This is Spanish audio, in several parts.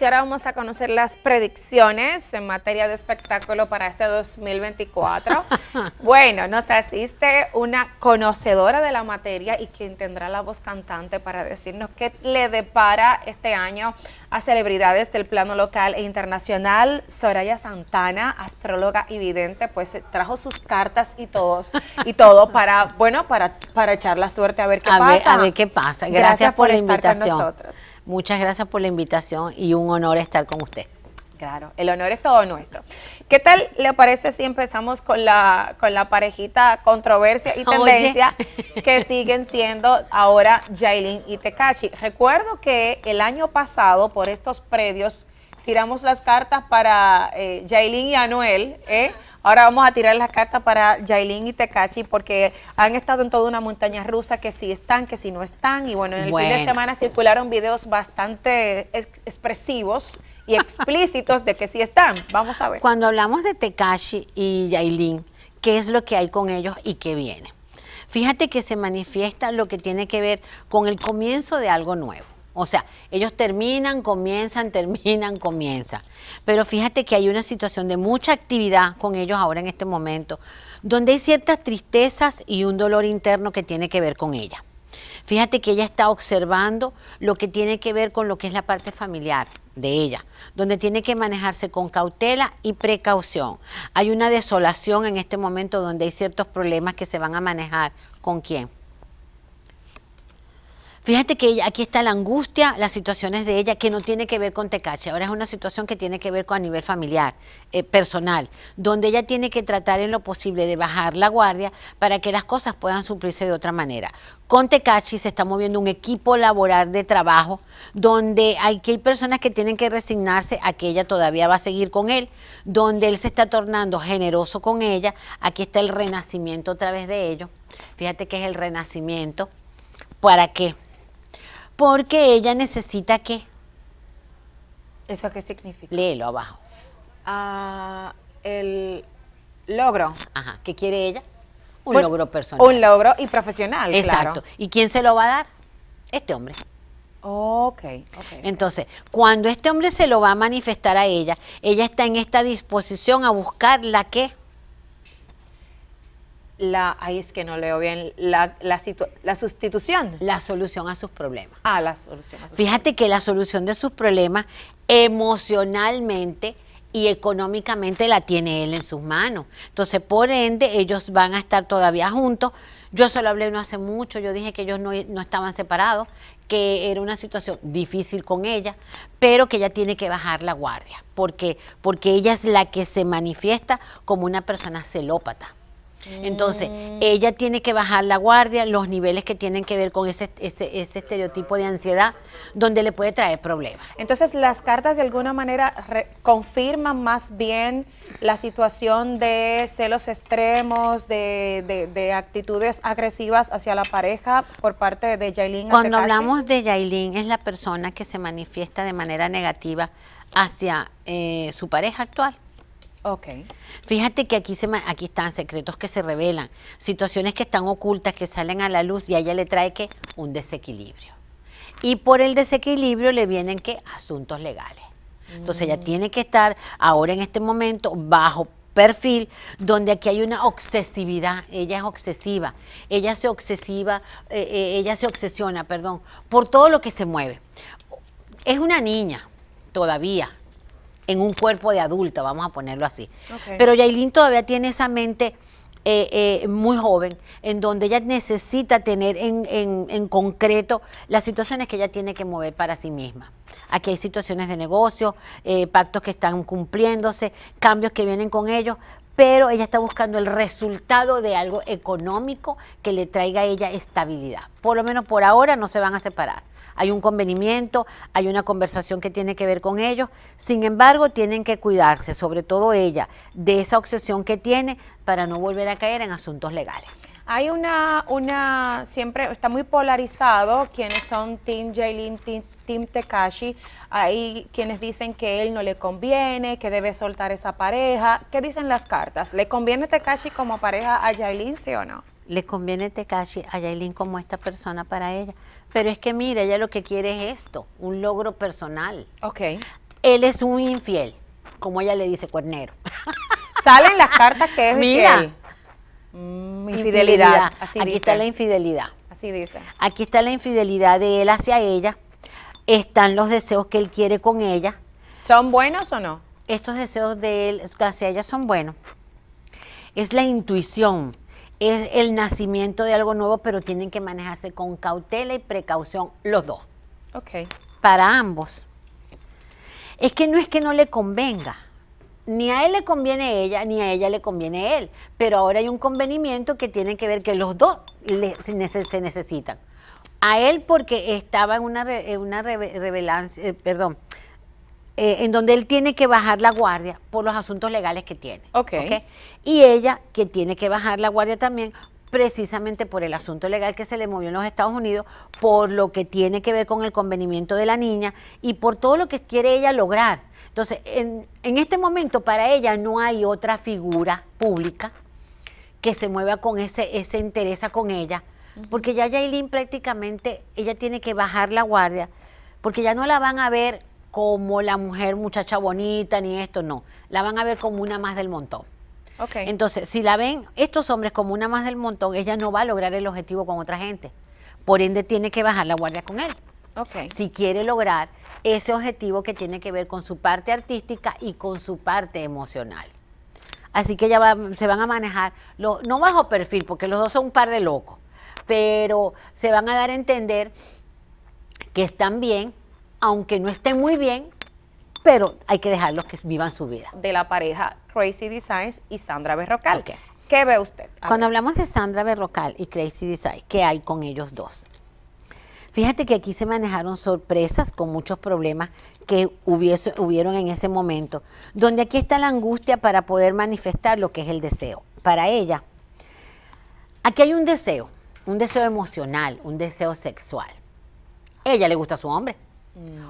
Y ahora vamos a conocer las predicciones en materia de espectáculo para este 2024. bueno, nos asiste una conocedora de la materia y quien tendrá la voz cantante para decirnos qué le depara este año a celebridades del plano local e internacional. Soraya Santana, astróloga y vidente, pues eh, trajo sus cartas y todos y todo para, bueno, para, para echar la suerte a ver qué pasa. a ver qué pasa. Gracias, por, la invitación. Muchas gracias por la invitación y un honor estar con usted. Claro, el honor es todo nuestro. ¿Qué tal le parece si empezamos con la, con la parejita controversia y tendencia que siguen siendo ahora Jailin y Tekachi? Recuerdo que el año pasado, por estos predios, tiramos las cartas para eh, y Anuel, ¿eh? Ahora vamos a tirar las cartas para Yailin y Tecachi porque han estado en toda una montaña rusa que si están, que si no están. Y bueno, en el fin de semana circularon videos bastante expresivos y explícitos de que sí están. Vamos a ver. Cuando hablamos de Tecachi y Yailin, ¿qué es lo que hay con ellos y qué viene? Fíjate que se manifiesta lo que tiene que ver con el comienzo de algo nuevo. O sea, ellos terminan, comienzan, terminan, comienzan. Pero fíjate que hay una situación de mucha actividad con ellos ahora en este momento, donde hay ciertas tristezas y un dolor interno que tiene que ver con ella. Fíjate que ella está observando lo que tiene que ver con lo que es la parte familiar de ella, donde tiene que manejarse con cautela y precaución. Hay una desolación en este momento donde hay ciertos problemas que se van a manejar con quién, Fíjate que aquí está la angustia, las situaciones de ella, que no tiene que ver con Tecache, ahora es una situación que tiene que ver con a nivel familiar, eh, personal, donde ella tiene que tratar en lo posible de bajar la guardia para que las cosas puedan suplirse de otra manera. Con Tecachi se está moviendo un equipo laboral de trabajo donde hay, que hay personas que tienen que resignarse a que ella todavía va a seguir con él, donde él se está tornando generoso con ella. Aquí está el renacimiento a través de ello. Fíjate que es el renacimiento. ¿Para qué? porque ella necesita qué. ¿Eso qué significa? Léelo abajo. Ah, el logro. Ajá, ¿qué quiere ella? Un, logro personal. Un logro y profesional, Exacto. ¿Y quién se lo va a dar? Este hombre. Ok, Entonces, cuando este hombre se lo va a manifestar a ella, ella está en esta disposición a buscar la ¿qué? la, ahí es que no leo bien, la, la, sustitución. La solución a sus problemas. Ah, la solución a sus Fíjate que la solución de sus problemas emocionalmente y económicamente la tiene él en sus manos. Entonces, por ende, ellos van a estar todavía juntos. Yo solo hablé no hace mucho, yo dije que ellos no, no estaban separados, que era una situación difícil con ella, pero que ella tiene que bajar la guardia, porque, porque ella es la que se manifiesta como una persona celópata. Entonces, ella tiene que bajar la guardia, los niveles que tienen que ver con ese, ese, ese, estereotipo de ansiedad, donde le puede traer problemas. Entonces, las cartas de alguna manera confirman más bien la situación de celos extremos, de, de, actitudes agresivas hacia la pareja por parte de Yailin. Cuando hablamos de Yailin, es la persona que se manifiesta de manera negativa hacia eh, su pareja actual. Ok. Fíjate que aquí, se, aquí están secretos que se revelan, situaciones que están ocultas, que salen a la luz y a ella le trae que un desequilibrio. Y por el desequilibrio le vienen que asuntos legales. Entonces ella mm. tiene que estar ahora en este momento bajo perfil donde aquí hay una obsesividad, ella es obsesiva, ella se obsesiva, eh, eh, ella se obsesiona, perdón, por todo lo que se mueve. Es una niña todavía, en un cuerpo de adulta, vamos a ponerlo así. Pero Yailin todavía tiene esa mente eh, eh, muy joven, en donde ella necesita tener en, concreto las situaciones que ella tiene que mover para sí misma. Aquí hay situaciones de negocio, eh, pactos que están cumpliéndose, cambios que vienen con ellos, pero ella está buscando el resultado de algo económico que le traiga a ella estabilidad. Por lo menos por ahora no se van a separar hay un convenimiento, hay una conversación que tiene que ver con ellos. Sin embargo, tienen que cuidarse, sobre todo ella, de esa obsesión que tiene para no volver a caer en asuntos legales. Hay una, una, siempre está muy polarizado quienes son Team Jaylin, team, Tekashi. Hay quienes dicen que él no le conviene, que debe soltar esa pareja. ¿Qué dicen las cartas? ¿Le conviene Tekashi como pareja a Jaylin, sí o no? le conviene Tekashi a Yailin como esta persona para ella. Pero es que mira, ella lo que quiere es esto, un logro personal. Ok. Él es un infiel, como ella le dice, cuernero. Salen las cartas que es mira, mm, infidelidad. Aquí está la infidelidad. Así dice. Aquí está la infidelidad de él hacia ella. Están los deseos que él quiere con ella. ¿Son buenos o no? Estos deseos de él hacia ella son buenos. Es la intuición es el nacimiento de algo nuevo, pero tienen que manejarse con cautela y precaución los dos. Ok. Para ambos. Es que no es que no le convenga. Ni a él le conviene ella, ni a ella le conviene él. Pero ahora hay un convenimiento que tiene que ver que los dos se, necesitan. A él porque estaba en una, una revelancia, eh, perdón, eh, en donde él tiene que bajar la guardia por los asuntos legales que tiene. Y ella, que tiene que bajar la guardia también precisamente por el asunto legal que se le movió en los Estados Unidos, por lo que tiene que ver con el convenimiento de la niña y por todo lo que quiere ella lograr. Entonces, en, este momento para ella no hay otra figura pública que se mueva con ese, ese interesa con ella, porque ya Yailin prácticamente, ella tiene que bajar la guardia, porque ya no la van a ver como la mujer muchacha bonita ni esto, no. La van a ver como una más del montón. Entonces, si la ven estos hombres como una más del montón, ella no va a lograr el objetivo con otra gente. Por ende, tiene que bajar la guardia con él. Si quiere lograr ese objetivo que tiene que ver con su parte artística y con su parte emocional. Así que ella se van a manejar, no bajo perfil, porque los dos son un par de locos, pero se van a dar a entender que están bien, aunque no estén muy bien, pero hay que dejarlos que vivan su vida. De la pareja Crazy Designs y Sandra Berrocal. ¿Qué ve usted? Cuando hablamos de Sandra Berrocal y Crazy Designs, ¿qué hay con ellos dos? Fíjate que aquí se manejaron sorpresas con muchos problemas que hubieron en ese momento, donde aquí está la angustia para poder manifestar lo que es el deseo. Para ella, aquí hay un deseo, un deseo emocional, un deseo sexual. Ella le gusta a su hombre,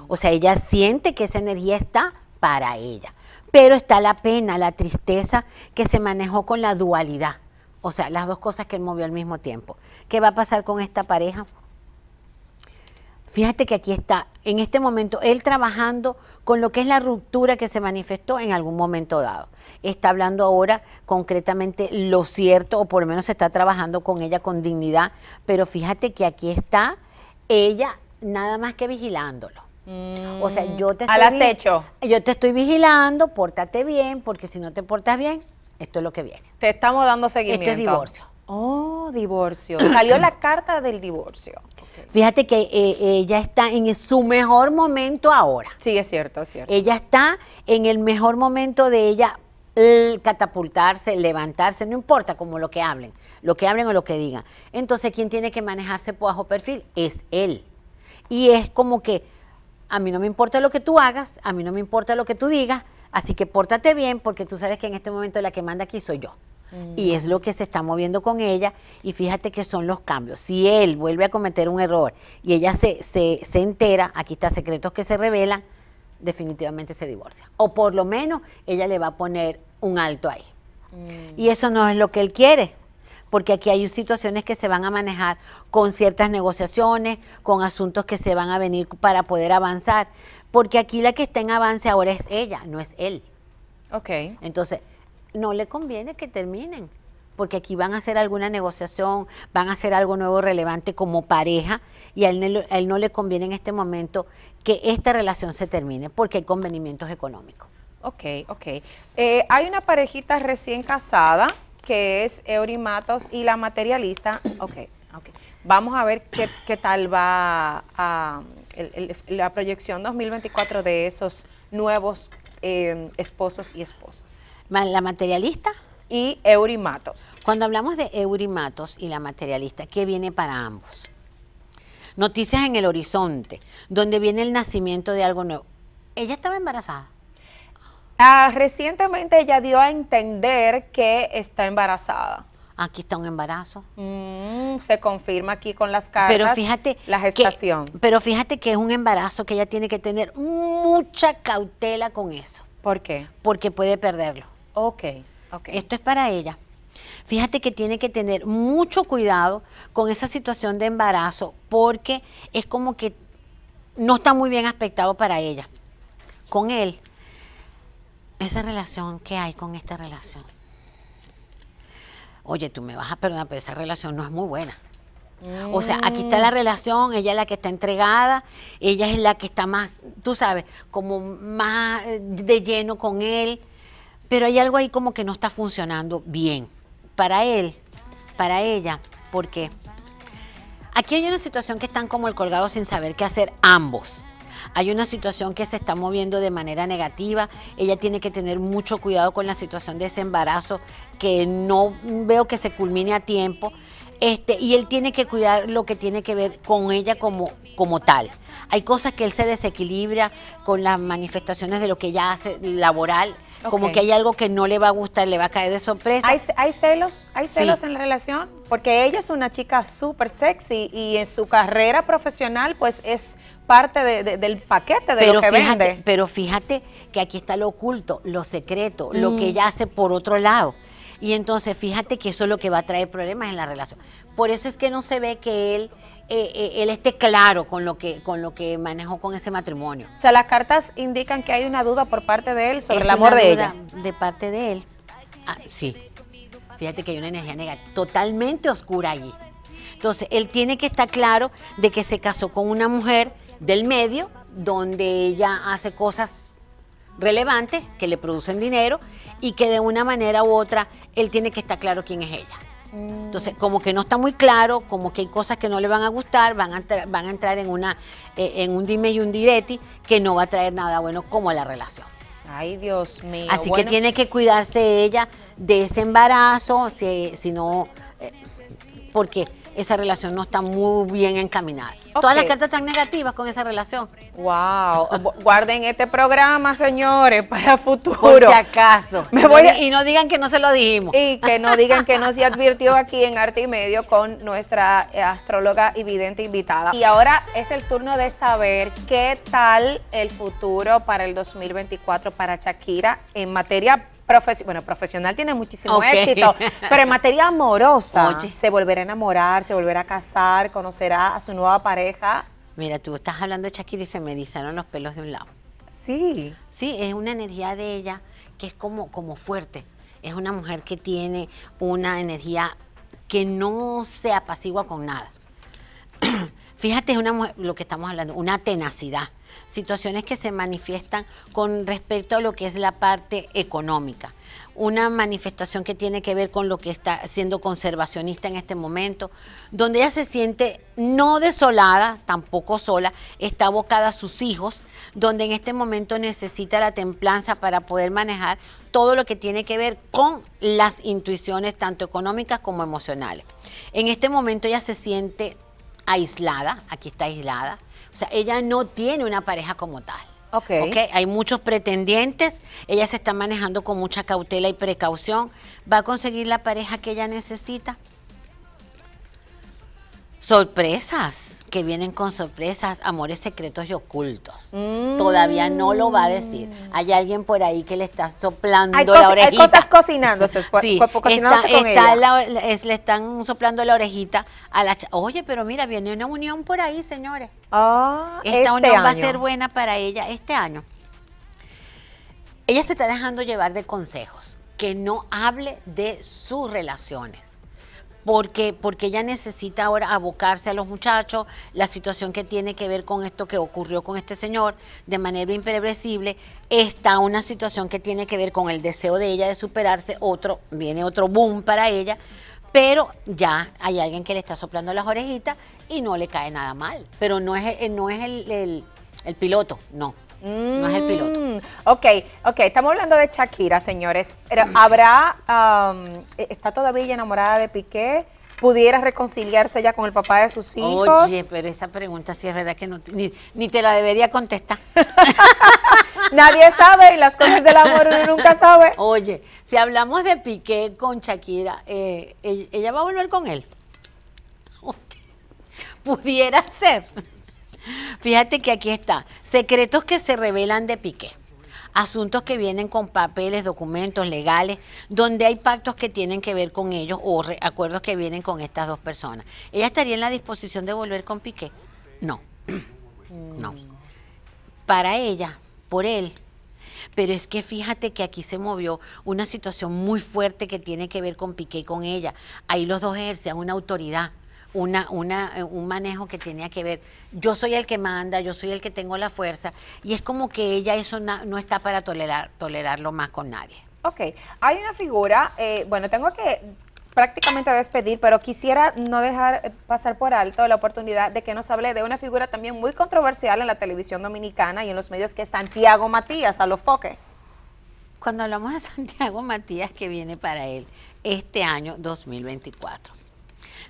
o sea, ella siente que esa energía está para ella. Pero está la pena, la tristeza que se manejó con la dualidad. O sea, las dos cosas que él movió al mismo tiempo. ¿Qué va a pasar con esta pareja? Fíjate que aquí está, en este momento, él trabajando con lo que es la ruptura que se manifestó en algún momento dado. Está hablando ahora concretamente lo cierto, o por lo menos está trabajando con ella con dignidad, pero fíjate que aquí está ella nada más que vigilándolo. o sea, mm. yo te estoy... Yo te estoy vigilando, pórtate bien, porque si no te portas bien, esto es lo que viene. Te estamos dando seguimiento. Esto es divorcio. Oh, divorcio. Salió la carta del divorcio. Fíjate que eh, ella está en su mejor momento ahora. Sí, es cierto, es cierto. Ella está en el mejor momento de ella catapultarse, levantarse, no importa como lo que hablen, lo que hablen o lo que digan. Entonces, quien tiene que manejarse bajo perfil es él. Y es como que a mí no me importa lo que tú hagas, a mí no me importa lo que tú digas, así que pórtate bien porque tú sabes que en este momento la que manda aquí soy yo. Mm. Y es lo que se está moviendo con ella y fíjate que son los cambios. Si él vuelve a cometer un error y ella se, se, se entera, aquí está secretos que se revelan, definitivamente se divorcia. O por lo menos ella le va a poner un alto ahí. Mm. Y eso no es lo que él quiere porque aquí hay situaciones que se van a manejar con ciertas negociaciones, con asuntos que se van a venir para poder avanzar, porque aquí la que está en avance ahora es ella, no es él. Ok. Entonces, no le conviene que terminen, porque aquí van a hacer alguna negociación, van a hacer algo nuevo relevante como pareja, y a él, no le conviene en este momento que esta relación se termine, porque hay convenimientos económicos. Ok, ok. Eh, hay una parejita recién casada que es Eurimatos y la materialista, ok, ok. Vamos a ver qué, tal va a, el, la proyección 2024 de esos nuevos em, esposos y esposas. ¿La materialista? Y Eurimatos. Cuando hablamos de Eurimatos y la materialista, ¿qué viene para ambos? Noticias en el horizonte, donde viene el nacimiento de algo nuevo. Ella estaba embarazada. Ah, ah, recientemente ella dio a entender que está embarazada. Aquí está un embarazo. Mm, se confirma aquí con las cartas. Pero fíjate. La gestación. pero fíjate que es un embarazo que ella tiene que tener mucha cautela con eso. ¿Por qué? Porque puede perderlo. Ok, ok. Esto es para ella. Fíjate que tiene que tener mucho cuidado con esa situación de embarazo porque es como que no está muy bien aspectado para ella. Con él esa relación que hay con esta relación. Oye, tú me vas a perdonar, pero esa relación no es muy buena. O sea, aquí está la mm. relación, ella es la que está entregada, ella es la que está más, tú sabes, como más eh, de lleno con él, pero hay algo ahí como que no está funcionando bien para él, para ella, porque aquí hay una situación que están como el colgado sin saber qué hacer ambos hay una situación que se está moviendo de manera negativa, ella tiene que tener mucho cuidado con la situación de ese embarazo que no veo que se culmine a tiempo. Este, y él tiene que cuidar lo que tiene que ver con ella como, como tal. Hay cosas que él se desequilibra con las manifestaciones de lo que ella hace laboral, como que hay algo que no le va a gustar, le va a caer de sorpresa. ¿Hay, celos? ¿Hay celos en la relación? Porque ella es una chica súper sexy y en su carrera profesional pues es parte del paquete de pero lo que fíjate, vende. Pero fíjate que aquí está lo oculto, lo secreto, lo que mm. ella hace por otro lado. Y entonces fíjate que eso es lo que va a traer problemas en la relación. Por eso es que no se ve que él, eh, eh, él esté claro con lo, que, con lo que manejó con ese matrimonio. O sea, las cartas indican que hay una duda por parte de él sobre el amor de ella. De parte de él. Ah, sí. Fíjate que hay una energía negativa, totalmente oscura allí. Entonces, él tiene que estar claro de que se casó con una mujer del medio, donde ella hace cosas relevantes que le producen dinero y que de una manera u otra él tiene que estar claro quién es ella. Mm. Entonces, como que no está muy claro, como que hay cosas que no le van a gustar, van a, van a entrar en, una, eh, en un dime y un direti que no va a traer nada bueno como la relación. Ay, Dios mío. Así que tiene que cuidarse ella de ese embarazo, si, si no, ¿Por eh, porque esa relación no está muy bien encaminada. Todas las cartas están negativas con esa relación. Wow. Guarden este programa, señores, para futuro. Por si acaso. Y no digan que no se lo dijimos. Y que no digan que no se advirtió aquí en Arte y Medio con nuestra eh, astróloga y vidente invitada. Y ahora es el turno de saber qué tal el futuro para el 2024 para Shakira en materia bueno, profesional tiene muchísimo éxito, pero en materia amorosa se volverá a enamorar, se volverá a casar, conocerá a su nueva pareja. Mira, tú estás hablando de Shakira y se me disaron los pelos de un lado. Sí. Sí, es una energía de ella que es como, como fuerte. Es una mujer que tiene una energía que no se apacigua con nada. Fíjate, es una lo que estamos hablando, una tenacidad situaciones que se manifiestan con respecto a lo que es la parte económica. Una manifestación que tiene que ver con lo que está siendo conservacionista en este momento, donde ella se siente no desolada, tampoco sola, está abocada a sus hijos, donde en este momento necesita la templanza para poder manejar todo lo que tiene que ver con las intuiciones tanto económicas como emocionales. En este momento ella se siente aislada, aquí está aislada, o sea, ella no tiene una pareja como tal. Okay. ok. Hay muchos pretendientes, ella se está manejando con mucha cautela y precaución, va a conseguir la pareja que ella necesita sorpresas, que vienen con sorpresas, amores secretos y ocultos. Todavía no lo va a decir. Mm. Hay alguien por ahí que le está soplando la orejita. Hay cosas cocinándose, sí, cocinándose le están soplando la orejita a la Oye, pero mira, viene una unión por ahí, señores. Ah, Esta este unión va a ser buena para ella este año. Ella se está dejando llevar de consejos, que no hable de sus relaciones porque, porque ella necesita ahora abocarse a los muchachos, la situación que tiene que ver con esto que ocurrió con este señor de manera imprevisible, está una situación que tiene que ver con el deseo de ella de superarse, otro, viene otro boom para ella, pero ya hay alguien que le está soplando las orejitas y no le cae nada mal, pero no es, eh, no es el, el piloto, no no es el piloto. Mm, ok, ok, estamos hablando de Shakira, señores. ¿Habrá, e-, está todavía enamorada de Piqué? pudiera reconciliarse ya con el papá de sus hijos. Oye, pero esa pregunta sí es verdad que no, ni, te la debería contestar. Nadie sabe y las cosas del amor nunca sabe. Oye, si hablamos de Piqué con Shakira, eh, ¿ella va a volver con él? pudiera ser. Fíjate que aquí está. Secretos que se revelan de Piqué. Asuntos que vienen con papeles, documentos legales, donde hay pactos que tienen que ver con ellos o acuerdos que vienen con estas dos personas. ¿Ella estaría en la disposición de volver con Piqué? No. No. Para ella, por él, pero es que fíjate que aquí se movió una situación muy fuerte que tiene que ver con Piqué y con ella. Ahí los dos ejercían una autoridad una, una, eh, un manejo que tenía que ver, yo soy el que manda, yo soy el que tengo la fuerza, y es como que ella eso no está para tolerar, tolerarlo más con nadie. Ok, hay una figura, eh, bueno, tengo que prácticamente despedir, pero quisiera no dejar pasar por alto la oportunidad de que nos hable de una figura también muy controversial en la televisión dominicana y en los medios que es Santiago Matías, a los foques. Cuando hablamos de Santiago Matías, que viene para él este año 2024.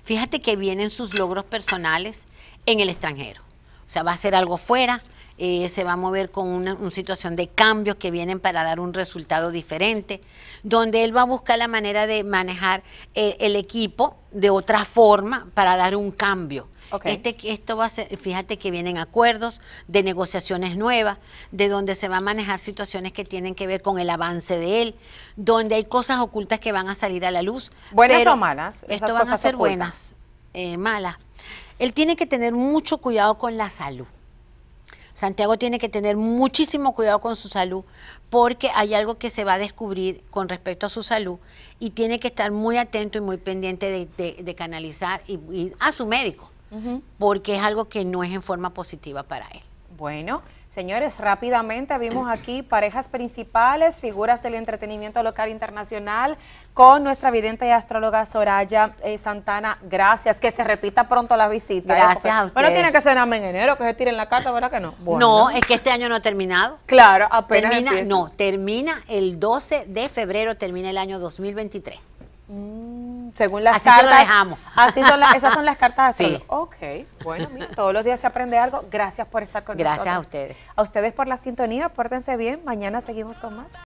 Fíjate que vienen sus logros personales en el extranjero. O sea, va a hacer algo fuera, eh, se va a mover con una, situación de cambios que vienen para dar un resultado diferente, donde él va a buscar la manera de manejar eh, el equipo de otra forma para dar un cambio. Este, esto va a ser, fíjate que vienen acuerdos de negociaciones nuevas, de donde se van a manejar situaciones que tienen que ver con el avance de él, donde hay cosas ocultas que van a salir a la luz. ¿Buenas o malas? Esto van a ser buenas, eh, malas. Él tiene que tener mucho cuidado con la salud. Santiago tiene que tener muchísimo cuidado con su salud porque hay algo que se va a descubrir con respecto a su salud y tiene que estar muy atento y muy pendiente de, canalizar y a su médico porque es algo que no es en forma positiva para él. Bueno, señores, rápidamente vimos aquí parejas principales, figuras del entretenimiento local internacional, con nuestra vidente y astróloga Soraya eh, Santana. Gracias, que se repita pronto la visita. ¿eh? Gracias a usted. Bueno, tiene que ser en enero, que se tiren la carta, ¿verdad que no? No, es que este año no ha terminado. Claro, apenas termina. No, termina el 12 de febrero, termina el año 2023 según las cartas. Así lo dejamos. Así son las, esas son las cartas de sí. Ok, bueno, mira, todos los días se aprende algo. Gracias por estar con nosotros. Gracias a ustedes. A ustedes por la sintonía, pórtense bien. Mañana seguimos con más.